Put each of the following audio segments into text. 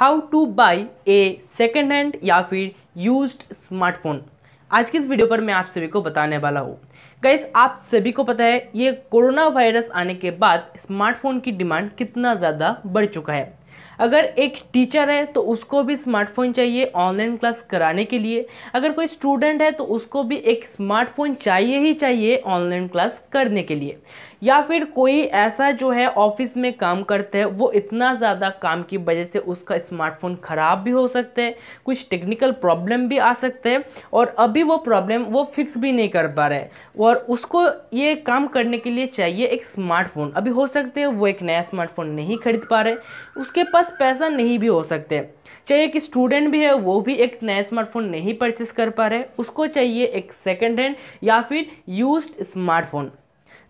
how to buy a second hand या फिर use smartphone आज की इस वीडियो पर मैं आप सभी को बताने वाला हूँ गैस आप सभी को पता है ये कोरोना वायरस आने के बाद स्मार्टफोन की डिमांड कितना ज़्यादा बढ़ चुका है अगर एक टीचर है तो उसको भी स्मार्टफोन चाहिए ऑनलाइन क्लास कराने के लिए अगर कोई स्टूडेंट है तो उसको भी एक स्मार्टफोन चाहिए ही चाहिए ऑनलाइन क्लास करने के लिए या फिर कोई ऐसा जो है ऑफिस में काम करते हैं वो इतना ज़्यादा काम की वजह से उसका स्मार्टफोन ख़राब भी हो सकता है कुछ टेक्निकल प्रॉब्लम भी आ सकते हैं और अभी वो प्रॉब्लम वो फिक्स भी नहीं कर पा रहे और उसको ये काम करने के लिए चाहिए एक स्मार्टफोन अभी हो सकते हैं वो एक नया स्मार्टफोन नहीं खरीद पा रहे उसके पास पैसा नहीं भी हो सकते चाहे एक स्टूडेंट भी है वो भी एक नया स्मार्टफोन नहीं परचेस कर पा रहे उसको चाहिए एक सेकेंड हैंड या फिर यूज्ड स्मार्टफोन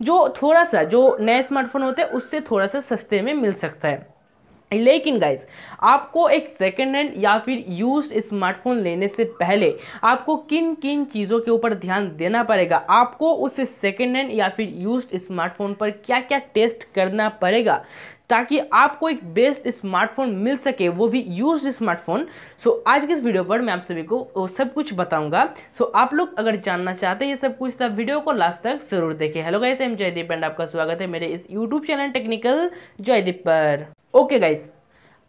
जो थोड़ा सा जो नए स्मार्टफोन होते हैं उससे थोड़ा सा सस्ते में मिल सकता है लेकिन गाइज आपको एक सेकेंड हैंड या फिर यूज स्मार्टफोन लेने से पहले आपको किन किन चीज़ों के ऊपर ध्यान देना पड़ेगा आपको उस सेकेंड हैंड या फिर यूज स्मार्टफोन पर क्या क्या टेस्ट करना पड़ेगा ताकि आपको एक बेस्ट स्मार्टफोन मिल सके वो भी यूज स्मार्टफोन सो आज के इस वीडियो पर मैं आप सभी को सब कुछ बताऊंगा सो आप लोग अगर जानना चाहते हैं ये सब कुछ तो वीडियो को लास्ट तक जरूर देखें hello guys I'm Jaideep and आपका स्वागत है मेरे इस यूट्यूब चैनल टेक्निकल जयदीप पर ओके गाइस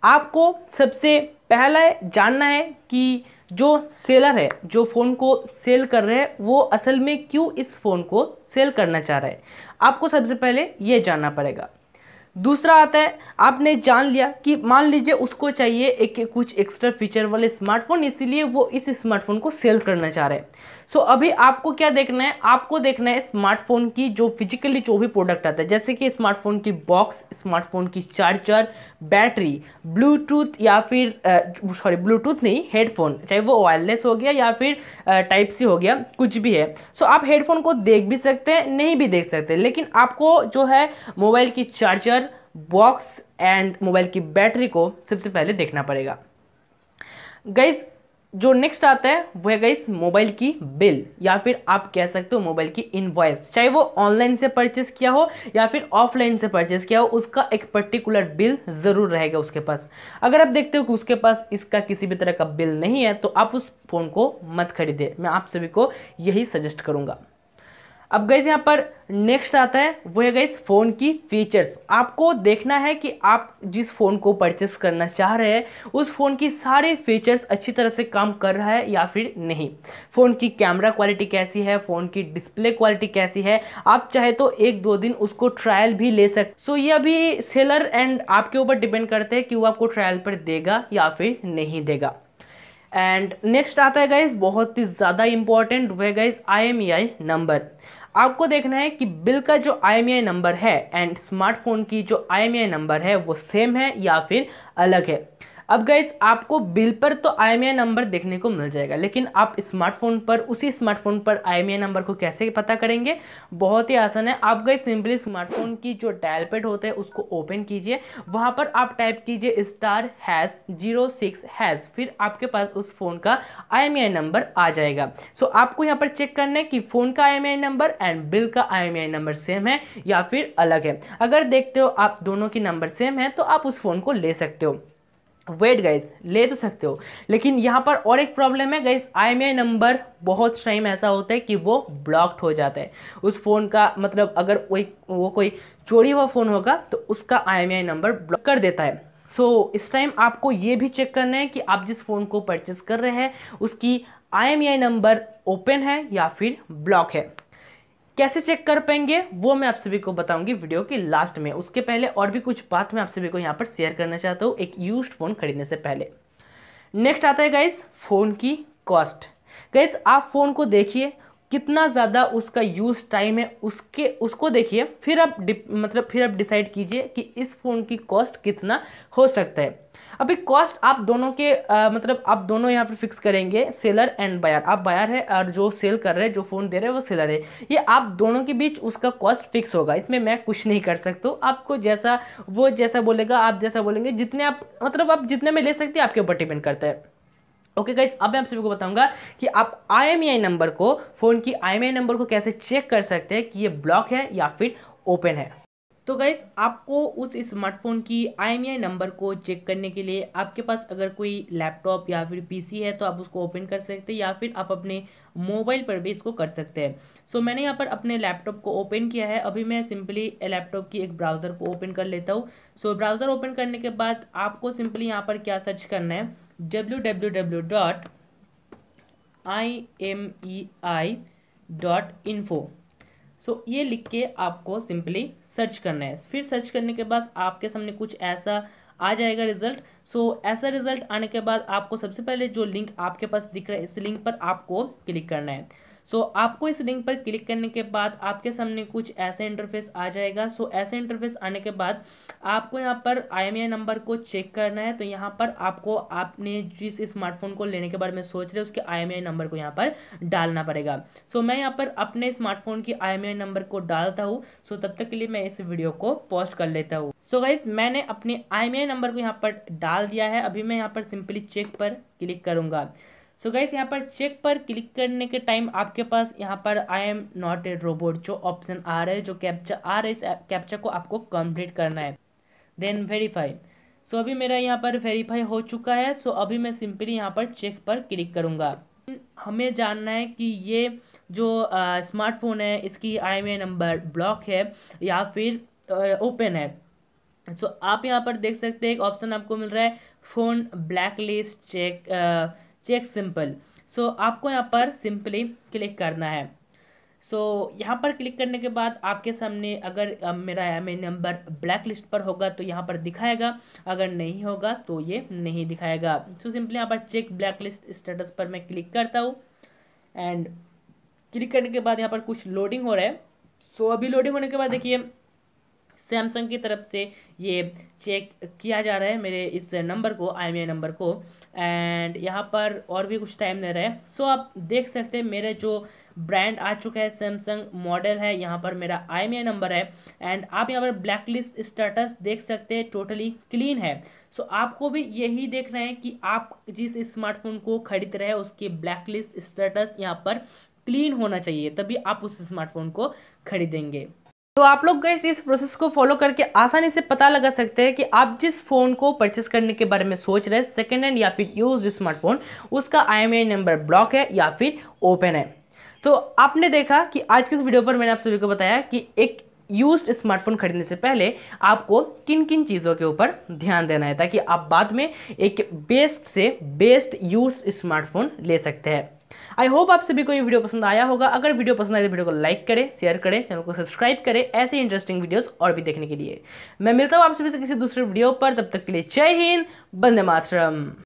आपको सबसे पहला जानना है कि जो सेलर है जो फ़ोन को सेल कर रहे हैं वो असल में क्यों इस फ़ोन को सेल करना चाह रहा है आपको सबसे पहले ये जानना पड़ेगा दूसरा आता है आपने जान लिया कि मान लीजिए उसको चाहिए एक कुछ एक्स्ट्रा फीचर वाले स्मार्टफोन इसीलिए वो इस स्मार्टफोन को सेल करना चाह रहे हैं सो so, अभी आपको क्या देखना है आपको देखना है स्मार्टफोन की जो फिजिकली जो भी प्रोडक्ट आता है जैसे कि स्मार्टफोन की बॉक्स स्मार्टफोन की चार्जर बैटरी ब्लूटूथ या फिर सॉरी ब्लूटूथ नहीं हेडफोन चाहे वो वायरलेस हो गया या फिर टाइप सी हो गया कुछ भी है सो so, आप हेडफोन को देख भी सकते हैं नहीं भी देख सकते लेकिन आपको जो है मोबाइल की चार्जर बॉक्स एंड मोबाइल की बैटरी को सबसे पहले देखना पड़ेगा गईस जो नेक्स्ट आता है वो है गाइस मोबाइल की बिल या फिर आप कह सकते हो मोबाइल की इनवॉइस चाहे वो ऑनलाइन से परचेस किया हो या फिर ऑफलाइन से परचेस किया हो उसका एक पर्टिकुलर बिल ज़रूर रहेगा उसके पास अगर आप देखते हो कि उसके पास इसका किसी भी तरह का बिल नहीं है तो आप उस फ़ोन को मत खरीदे मैं आप सभी को यही सजेस्ट करूँगा अब गई यहाँ पर नेक्स्ट आता है वो है गई फ़ोन की फीचर्स आपको देखना है कि आप जिस फ़ोन को परचेस करना चाह रहे हैं उस फ़ोन की सारे फीचर्स अच्छी तरह से काम कर रहा है या फिर नहीं फ़ोन की कैमरा क्वालिटी कैसी है फ़ोन की डिस्प्ले क्वालिटी कैसी है आप चाहे तो एक दो दिन उसको ट्रायल भी ले सकते सो ये अभी सेलर एंड आपके ऊपर डिपेंड करते हैं कि वो आपको ट्रायल पर देगा या फिर नहीं देगा एंड नेक्स्ट आता है गाइज बहुत ही ज़्यादा इंपॉर्टेंट वह गाइज आई नंबर आपको देखना है कि बिल का जो आई नंबर e है एंड स्मार्टफोन की जो आई नंबर e है वो सेम है या फिर अलग है अब गाइज आपको बिल पर तो आई नंबर देखने को मिल जाएगा लेकिन आप स्मार्टफोन पर उसी स्मार्टफोन पर आई नंबर को कैसे पता करेंगे बहुत ही आसान है आप गए सिंपली स्मार्टफोन की जो डायल पेड होते हैं उसको ओपन कीजिए वहाँ पर आप टाइप कीजिए star hash zero six hash फिर आपके पास उस फ़ोन का आई नंबर आ जाएगा सो आपको यहाँ पर चेक करना है कि फ़ोन का आई नंबर एंड बिल का आई नंबर सेम है या फिर अलग है अगर देखते हो आप दोनों के नंबर सेम है तो आप उस फ़ोन को ले सकते हो वेट गाइस ले तो सकते हो लेकिन यहाँ पर और एक प्रॉब्लम है गाइस आई नंबर बहुत टाइम ऐसा होता है कि वो ब्लॉक्ड हो जाता है उस फ़ोन का मतलब अगर कोई वो कोई चोरी हुआ फ़ोन होगा तो उसका आई नंबर ब्लॉक कर देता है सो so, इस टाइम आपको ये भी चेक करना है कि आप जिस फ़ोन को परचेज़ कर रहे हैं उसकी आई नंबर ओपन है या फिर ब्लॉक है कैसे चेक कर पाएंगे वो मैं आप सभी को बताऊंगी वीडियो की लास्ट में उसके पहले और भी कुछ बात मैं आप सभी को यहाँ पर शेयर करना चाहता हूँ एक यूज फ़ोन खरीदने से पहले नेक्स्ट आता है गाइस फ़ोन की कॉस्ट गाइस आप फ़ोन को देखिए कितना ज़्यादा उसका यूज़ टाइम है उसके उसको देखिए फिर आप मतलब फिर आप डिसाइड कीजिए कि इस फ़ोन की कॉस्ट कितना हो सकता है अभी कॉस्ट आप दोनों के आ, मतलब आप दोनों यहाँ पर फिक्स करेंगे सेलर एंड बायर आप बायर है और जो सेल कर रहे हैं जो फ़ोन दे रहे हैं वो सेलर है ये आप दोनों के बीच उसका कॉस्ट फिक्स होगा इसमें मैं कुछ नहीं कर सकता आपको जैसा वो जैसा बोलेगा आप जैसा बोलेंगे जितने आप मतलब आप जितने में ले सकते हैं आपके ऊपर डिपेंड करता है ओके okay गाइज अब मैं आप सभी को बताऊंगा कि आप आई नंबर e को फ़ोन की आई नंबर e को कैसे चेक कर सकते हैं कि ये ब्लॉक है या फिर ओपन है तो गैस आपको उस स्मार्टफोन की आई नंबर e को चेक करने के लिए आपके पास अगर कोई लैपटॉप या फिर पीसी है तो आप उसको ओपन कर सकते हैं या फिर आप अपने मोबाइल पर भी इसको कर सकते हैं सो so, मैंने यहाँ पर अपने लैपटॉप को ओपन किया है अभी मैं सिंपली लैपटॉप की एक ब्राउज़र को ओपन कर लेता हूँ सो so, ब्राउज़र ओपन करने के बाद आपको सिंपली यहाँ पर क्या सर्च करना है W W W dot I M E I dot info so ये लिख के आपको सिंपली सर्च करना है फिर सर्च करने के बाद आपके सामने कुछ ऐसा आ जाएगा रिजल्ट सो so, ऐसा रिजल्ट आने के बाद आपको सबसे पहले जो लिंक आपके पास दिख रहा है इस लिंक पर आपको क्लिक करना है सो so, आपको इस लिंक पर क्लिक करने के बाद आपके सामने कुछ ऐसे इंटरफेस आ जाएगा सो so, ऐसे इंटरफेस आने के बाद आपको यहाँ पर आई नंबर को चेक करना है तो यहाँ पर आपको आपने जिस स्मार्टफोन को लेने के बारे में सोच रहे हो उसके आई नंबर को यहाँ पर डालना पड़ेगा सो so, मैं यहाँ पर अपने स्मार्टफोन की आई नंबर को डालता हूँ सो so, तब तक के लिए मैं इस वीडियो को पोस्ट कर लेता हूँ सो गाइज मैंने अपने आई नंबर को यहाँ पर डाल दिया है अभी मैं यहाँ पर सिंपली चेक पर क्लिक करूँगा सो so गाइस यहाँ पर चेक पर क्लिक करने के टाइम आपके पास यहाँ पर I am not a robot जो ऑप्शन आ रहा है जो कैप्चर आ रहा है इस कैप्चर को आपको कंप्लीट करना है देन वेरीफाई सो अभी मेरा यहाँ पर वेरीफाई हो चुका है सो so अभी मैं सिंपली यहाँ पर चेक पर क्लिक करूँगा हमें जानना है कि ये जो स्मार्टफोन है इसकी आई नंबर ब्लॉक है या फिर ओपन है सो so, आप यहाँ पर देख सकते हैं एक ऑप्शन आपको मिल रहा है फ़ोन ब्लैक लिस्ट चेक आ, चेक सिंपल सो आपको यहाँ पर सिंपली क्लिक करना है सो so, यहाँ पर क्लिक करने के बाद आपके सामने अगर मेरा एम नंबर ब्लैक लिस्ट पर होगा तो यहाँ पर दिखाएगा अगर नहीं होगा तो ये नहीं दिखाएगा सो so, सिंपली यहाँ पर चेक ब्लैक लिस्ट स्टेटस पर मैं क्लिक करता हूँ एंड क्लिक करने के बाद यहाँ पर कुछ लोडिंग हो रहा है सो so, अभी लोडिंग होने के बाद देखिए सैमसंग की तरफ से ये चेक किया जा रहा है मेरे इस नंबर को आई नंबर e को एंड यहाँ पर और भी कुछ टाइम ले रहा है सो आप देख सकते हैं मेरे जो ब्रांड आ चुका है सैमसंग मॉडल है यहाँ पर मेरा आई नंबर e है एंड आप यहाँ पर ब्लैक लिस्ट स्टेटस देख सकते हैं टोटली क्लीन है सो so, आपको भी यही देखना है कि आप जिस स्मार्टफोन को खरीद रहे हैं उसकी ब्लैक लिस्ट स्टेटस यहाँ पर क्लीन होना चाहिए तभी आप उस स्मार्टफोन को खरीदेंगे तो आप लोग गए इस प्रोसेस को फॉलो करके आसानी से पता लगा सकते हैं कि आप जिस फ़ोन को परचेस करने के बारे में सोच रहे हैं सेकेंड हैंड या फिर यूज स्मार्टफोन उसका आई नंबर ब्लॉक है या फिर ओपन है तो आपने देखा कि आज के इस वीडियो पर मैंने आप सभी को बताया कि एक यूज्ड स्मार्टफोन खरीदने से पहले आपको किन किन चीज़ों के ऊपर ध्यान देना है ताकि आप बाद में एक बेस्ट से बेस्ट यूज्ड स्मार्टफोन ले सकते हैं आई होप आप सभी को ये वीडियो पसंद आया होगा अगर वीडियो पसंद आए तो वीडियो को लाइक करें शेयर करें चैनल को सब्सक्राइब करें ऐसे इंटरेस्टिंग वीडियोस और भी देखने के लिए मैं मिलता हूँ आप सभी से किसी दूसरे वीडियो पर तब तक के लिए जय हिंद बंदे मातरम